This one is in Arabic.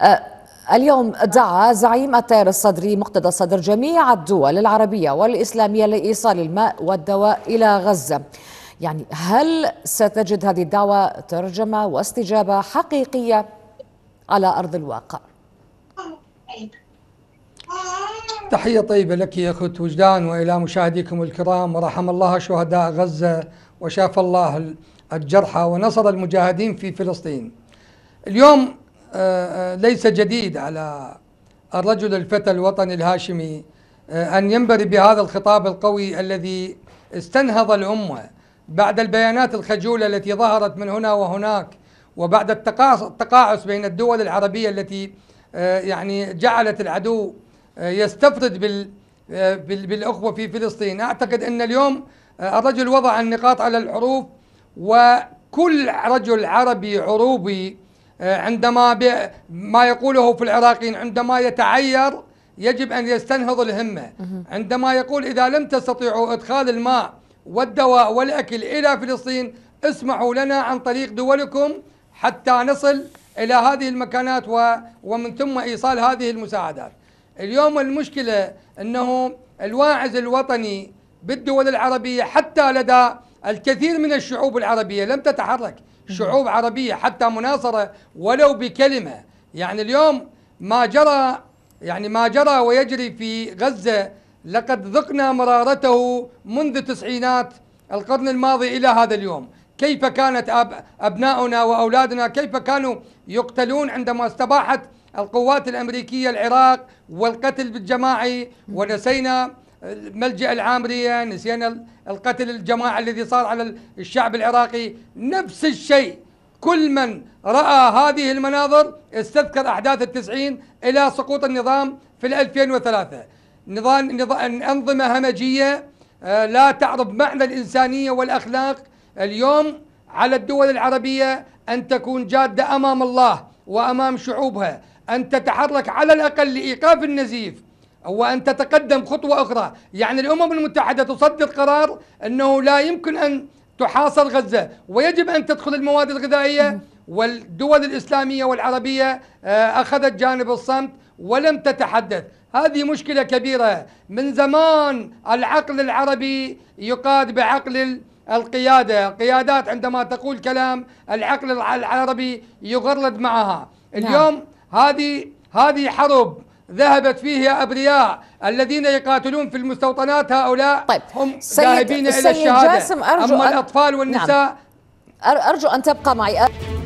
آه، اليوم دعا زعيم التيار الصدري مقتدى الصدر جميع الدول العربية والإسلامية لإيصال الماء والدواء إلى غزة يعني هل ستجد هذه الدعوة ترجمة واستجابة حقيقية على أرض الواقع؟ تحية طيبة لك يا أخت وجدان وإلى مشاهديكم الكرام ورحم الله شهداء غزة وشاف الله الجرحى ونصر المجاهدين في فلسطين اليوم آه، آه، ليس جديد على الرجل الفتى الوطني الهاشمي آه، أن ينبري بهذا الخطاب القوي الذي استنهض الأمة بعد البيانات الخجولة التي ظهرت من هنا وهناك وبعد التقاعس بين الدول العربية التي يعني جعلت العدو يستفرد بالأخوة في فلسطين أعتقد أن اليوم الرجل وضع النقاط على الحروف وكل رجل عربي عروبي آه، عندما ما يقوله في العراقيين عندما يتعير يجب أن يستنهض الهمة عندما يقول إذا لم تستطيعوا إدخال الماء والدواء والأكل إلى فلسطين اسمعوا لنا عن طريق دولكم حتى نصل إلى هذه المكانات ومن ثم إيصال هذه المساعدات اليوم المشكلة أنه الواعز الوطني بالدول العربية حتى لدى الكثير من الشعوب العربية لم تتحرك شعوب عربية حتى مناصرة ولو بكلمة يعني اليوم ما جرى يعني ما جرى ويجري في غزة لقد ذقنا مرارته منذ تسعينات القرن الماضي إلى هذا اليوم كيف كانت أب أبناؤنا وأولادنا كيف كانوا يقتلون عندما استباحت القوات الأمريكية العراق والقتل بالجماعي ونسينا ملجأ العامرية نسينا القتل الجماعي الذي صار على الشعب العراقي نفس الشيء كل من رأى هذه المناظر استذكر أحداث التسعين إلى سقوط النظام في 2003 نظام, نظام أنظمة همجية آه، لا تعرف معنى الإنسانية والأخلاق اليوم على الدول العربية أن تكون جادة أمام الله وأمام شعوبها أن تتحرك على الأقل لإيقاف النزيف هو أن تتقدم خطوة أخرى يعني الأمم المتحدة تصدر قرار أنه لا يمكن أن تحاصر غزة ويجب أن تدخل المواد الغذائية والدول الإسلامية والعربية آه، أخذت جانب الصمت ولم تتحدث هذه مشكلة كبيرة من زمان العقل العربي يقاد بعقل القيادة القيادات عندما تقول كلام العقل العربي يغرد معها نعم. اليوم نعم. هذه هذه حرب ذهبت فيه أبرياء الذين يقاتلون في المستوطنات هؤلاء طيب. هم ذاهبين إلى الشهادة جاسم أرجو أما أرجو الأطفال والنساء نعم. أرجو أن تبقى معي